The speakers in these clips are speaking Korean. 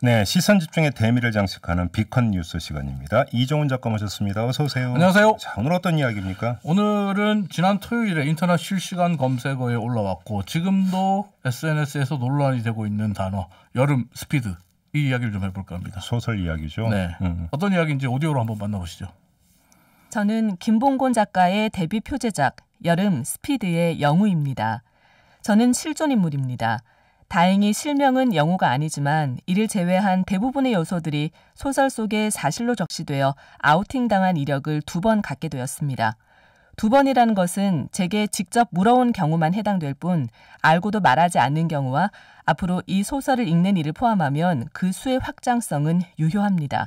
네, 시선 집중의 대미를 장식하는 비컨 뉴스 시간입니다. 이종훈 작가 모셨습니다. 어서 오세요. 안녕하세요. 자, 오늘 어떤 이야기입니까? 오늘은 지난 토요일에 인터넷 실시간 검색어에 올라왔고 지금도 SNS에서 논란이 되고 있는 단어 여름 스피드 이 이야기를 좀 해볼까 합니다. 소설 이야기죠. 네. 음. 어떤 이야기인지 오디오로 한번 만나보시죠. 저는 김봉곤 작가의 데뷔 표제작 여름 스피드의 영우입니다. 저는 실존 인물입니다. 다행히 실명은 영호가 아니지만 이를 제외한 대부분의 요소들이 소설 속에 사실로 적시되어 아우팅당한 이력을 두 번 갖게 되었습니다. 두 번이라는 것은 제게 직접 물어온 경우만 해당될 뿐 알고도 말하지 않는 경우와 앞으로 이 소설을 읽는 이를 포함하면 그 수의 확장성은 유효합니다.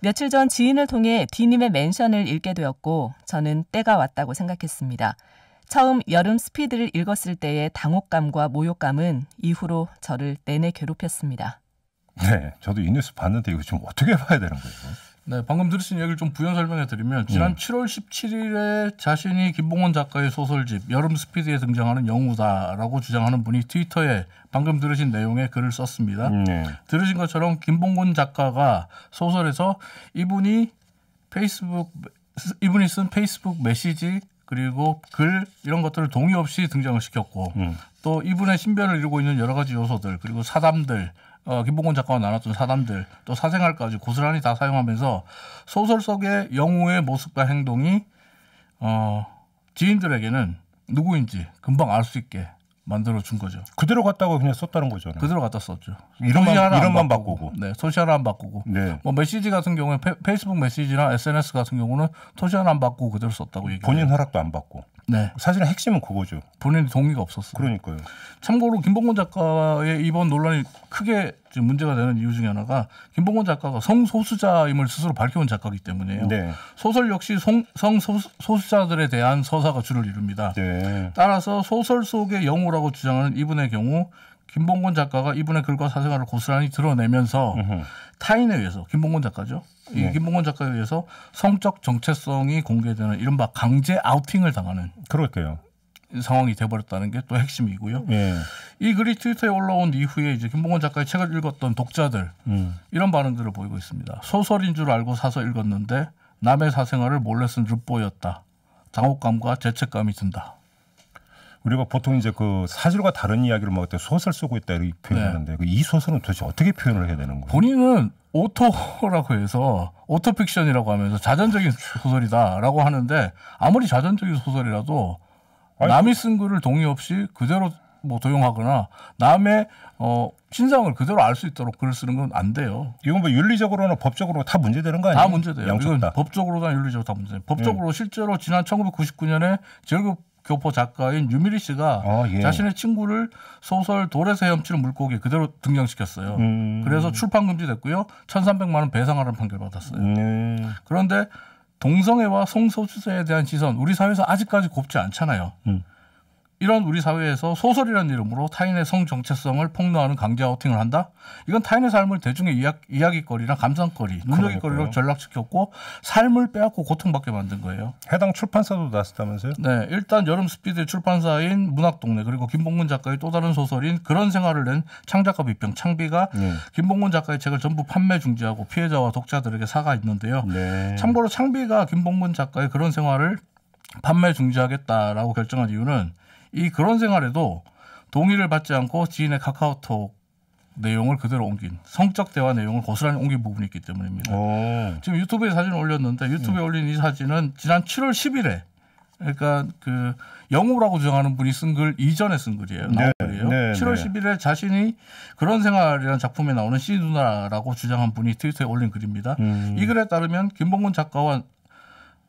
며칠 전 지인을 통해 디님의 멘션을 읽게 되었고 저는 때가 왔다고 생각했습니다. 처음 여름 스피드를 읽었을 때의 당혹감과 모욕감은 이후로 저를 내내 괴롭혔습니다. 네, 저도 이 뉴스 봤는데 이거 지금 어떻게 봐야 되는 거예요? 네, 방금 들으신 얘기를 좀 부연 설명해 드리면 지난 음. 7월 17일에 자신이 김봉원 작가의 소설집 여름 스피드에 등장하는 영우다라고 주장하는 분이 트위터에 방금 들으신 내용의 글을 썼습니다. 음. 네. 들으신 것처럼 김봉곤 작가가 소설에서 이분이 페이스북 이분이 쓴 페이스북 메시지 그리고 글 이런 것들을 동의 없이 등장을 시켰고 음. 또 이분의 신변을 이루고 있는 여러 가지 요소들 그리고 사담들 어, 김봉곤 작가가 나눴던 사담들 또 사생활까지 고스란히 다 사용하면서 소설 속의 영웅의 모습과 행동이 어, 지인들에게는 누구인지 금방 알 수 있게 만들어 준 거죠. 그대로 갔다고 그냥 썼다는 거죠 그대로 갖다 썼죠. 이름만 이름만 바꾸고. 바꾸고. 네, 소셜안 바꾸고. 네. 뭐 메시지 같은 경우에 페, 이스북 메시지나 SNS 같은 경우는 소셜안 바꾸고 그대로 썼다고 얘기. 본인 허락도 안 받고. 네. 사실 핵심은 그거죠. 본인의 동의가 없었어요. 그러니까요. 참고로 김봉곤 작가의 이번 논란이 크게 문제가 되는 이유 중에 하나가 김봉곤 작가가 성소수자임을 스스로 밝혀온 작가이기 때문에요. 네. 소설 역시 성, 성소수자들에 대한 서사가 주를 이룹니다. 네. 따라서 소설 속의 영웅라고 주장하는 이분의 경우 김봉곤 작가가 이분의 글과 사생활을 고스란히 드러내면서 으흠. 타인에 의해서 김봉곤 작가죠. 이 네. 김봉곤 작가에 의해서 성적 정체성이 공개되는 이른바 강제 아우팅을 당하는 그럴게요. 상황이 돼버렸다는 게 또 핵심이고요. 네. 이 글이 트위터에 올라온 이후에 이제 김봉곤 작가의 책을 읽었던 독자들 음. 이런 반응들을 보이고 있습니다. 소설인 줄 알고 사서 읽었는데 남의 사생활을 몰래 쓴 르보였다. 당혹감과 죄책감이 든다. 우리가 보통 이제 그 사실과 다른 이야기를 먹을 뭐 때 소설 쓰고 있다 이렇게 네. 표현하는데 네. 이 소설은 도대체 어떻게 표현을 해야 되는 거예요? 본인은 오토라고 해서 오토픽션이라고 하면서 자전적인 소설이다라고 하는데 아무리 자전적인 소설이라도 아니, 남이 쓴 글을 동의 없이 그대로 뭐 도용하거나 남의 어 신상을 그대로 알 수 있도록 글을 쓰는 건 안 돼요. 이건 뭐 윤리적으로나 법적으로 다 문제되는 거 아니에요? 다 문제돼요. 양쪽 다. 법적으로나 윤리적으로 다 문제. 법적으로 음. 실제로 지난 1999년에 지급 교포 작가인 유미리 씨가 어, 예. 자신의 친구를 소설 돌에서 헤엄치는 물고기 그대로 등장시켰어요. 음. 그래서 출판 금지됐고요. 1,300만 원 배상하라는 판결 받았어요. 음. 그런데 동성애와 성소수자에 대한 시선 우리 사회에서 아직까지 곱지 않잖아요. 음. 이런 우리 사회에서 소설이라는 이름으로 타인의 성 정체성을 폭로하는 강제 아우팅을 한다? 이건 타인의 삶을 대중의 이야, 기거리나 감상거리, 눈여기거리로 전락시켰고 삶을 빼앗고 고통받게 만든 거예요. 해당 출판사도 났었다면서요? 네. 일단 여름 스피드의 출판사인 문학동네 그리고 김봉근 작가의 또 다른 소설인 그런 생활을 낸 창작가 비평 창비가 네. 예. 김봉근 작가의 책을 전부 판매 중지하고 피해자와 독자들에게 사과했는데요. 네. 참고로 창비가 김봉근 작가의 그런 생활을 판매 중지하겠다라고 결정한 이유는 이 그런 생활에도 동의를 받지 않고 지인의 카카오톡 내용을 그대로 옮긴 성적 대화 내용을 고스란히 옮긴 부분이 있기 때문입니다. 오. 지금 유튜브에 사진을 올렸는데 유튜브에 음. 올린 이 사진은 지난 7월 10일에 그러니까 그 영우라고 주장하는 분이 쓴 글 이전에 쓴 글이에요. 네. 나온 네, 글이에요. 네, 7월 10일에 자신이 그런 생활이라는 작품에 나오는 시 누나라고 주장한 분이 트위터에 올린 글입니다. 음. 이 글에 따르면 김봉근 작가와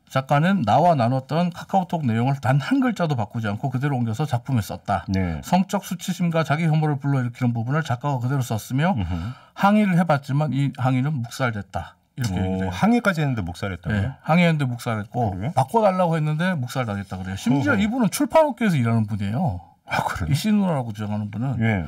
작가는 나와 나눴던 카카오톡 내용을 단 한 글자도 바꾸지 않고 그대로 옮겨서 작품에 썼다. 네. 성적 수치심과 자기 혐오를 불러일으키는 부분을 작가가 그대로 썼으며 으흠. 항의를 해봤지만 이 항의는 묵살됐다. 이렇게 오, 항의까지 했는데 묵살했다고요? 네, 항의했는데 묵살했고 그래 바꿔달라고 했는데 묵살당했다 그래요. 심지어 어허. 이분은 출판업계에서 일하는 분이에요. 아, 그래요? 이신우라고 주장하는 분은 예.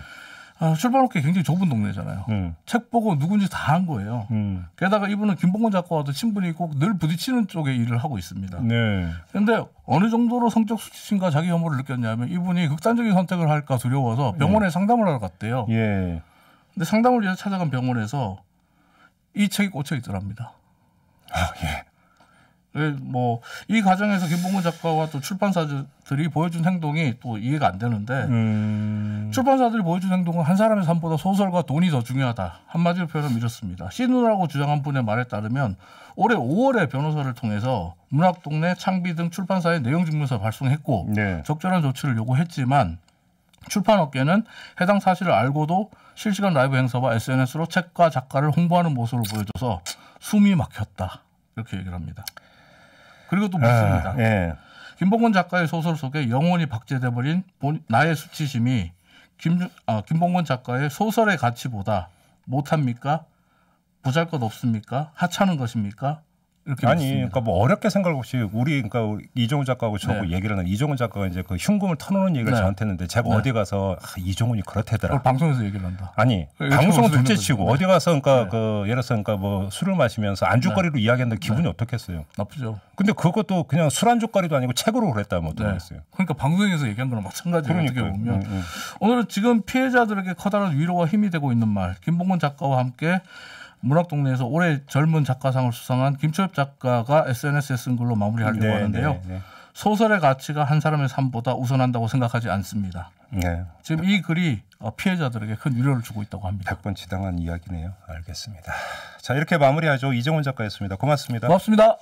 어, 출발업계 굉장히 좁은 동네잖아요. 음. 책 보고 누군지 다 한 거예요. 음. 게다가 이분은 김봉근 작가와도 친분이 있고 늘 부딪히는 쪽에 일을 하고 있습니다. 네. 그런데 어느 정도로 성적 수치심과 자기 혐오를 느꼈냐면 이분이 극단적인 선택을 할까 두려워서 네. 병원에 예. 상담을 하러 갔대요. 예. 근데 상담을 위해서 찾아간 병원에서 이 책이 꽂혀 있더랍니다. 아, 예. 예, 뭐이 과정에서 김봉근 작가와 또 출판사들이 보여준 행동이 또 이해가 안 되는데 음... 출판사들이 보여준 행동은 한 사람의 삶보다 소설과 돈이 더 중요하다 한마디로 표현하면 이렇습니다. 신우라고 주장한 분의 말에 따르면 올해 5월에 변호사를 통해서 문학동네 창비 등출판사의 내용 증명서 발송했고 네. 적절한 조치를 요구했지만 출판업계는 해당 사실을 알고도 실시간 라이브 행사와 SNS로 책과 작가를 홍보하는 모습을 보여줘서 숨이 막혔다 이렇게 얘기를 합니다. 그리고 또 묻습니다. 예, 예. 김봉근 작가의 소설 속에 영원히 박제돼버린 나의 수치심이 김, 아, 김봉근 작가의 소설의 가치보다 못합니까? 부잘 것 없습니까? 하찮은 것입니까? 이렇게 아니 그러니까 뭐 어렵게 생각 없이 우리 그러니까 이종훈 작가하고 네. 저하고 네. 얘기를 하는 이종훈 작가가 이제 그 흉금을 터놓는 얘기를 네. 저한테 했는데 제가 네. 어디 가서 아, 이종훈이 그렇대더라. 방송에서 얘기를 한다. 아니 예, 방송 둘째치고 어디 가서 그러니까 네. 그 예를 들어서 그러니까 뭐 술을 마시면서 안주거리로 네. 이야기하는 기분이 어떻겠어요? 나쁘죠. 근데 그것도 그냥 술 안주거리도 아니고 책으로 그랬다뭐 어떻겠어요? 그러니까 방송에서 얘기한 거랑 마찬가지예요. 그러니까 보면 음, 음. 오늘은 지금 피해자들에게 커다란 위로와 힘이 되고 있는 말 김봉곤 작가와 함께 문학동네에서 올해 젊은 작가상을 수상한 김초엽 작가가 SNS에 쓴 글로 마무리하려고 네, 하는데요. 네, 네. 소설의 가치가 한 사람의 삶보다 우선한다고 생각하지 않습니다. 네. 지금 이 글이 어, 피해자들에게 큰 위로를 주고 있다고 합니다. 100번 지당한 이야기네요. 알겠습니다. 자 이렇게 마무리하죠. 이정훈 작가였습니다. 고맙습니다. 고맙습니다.